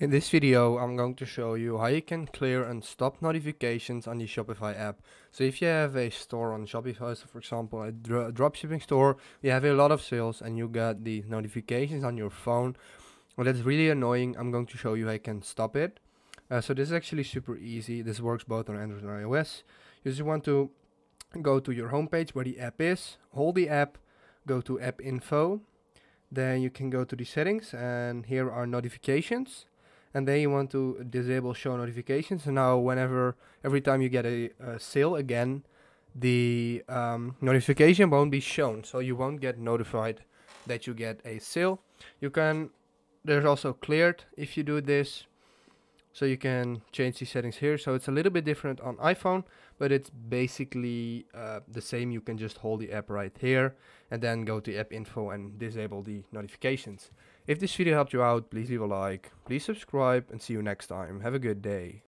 In this video I'm going to show you how you can clear and stop notifications on the Shopify app. So if you have a store on Shopify, so for example a dro dropshipping store, you have a lot of sales and you got the notifications on your phone. Well that's really annoying, I'm going to show you how you can stop it. Uh, so this is actually super easy, this works both on Android and iOS. You just want to go to your homepage where the app is, hold the app, go to app info, then you can go to the settings and here are notifications and then you want to disable show notifications. So now whenever, every time you get a, a sale again, the um, notification won't be shown. So you won't get notified that you get a sale. You can, there's also cleared if you do this. So you can change these settings here. So it's a little bit different on iPhone, but it's basically uh, the same. You can just hold the app right here and then go to app info and disable the notifications. If this video helped you out, please leave a like. Please subscribe and see you next time. Have a good day.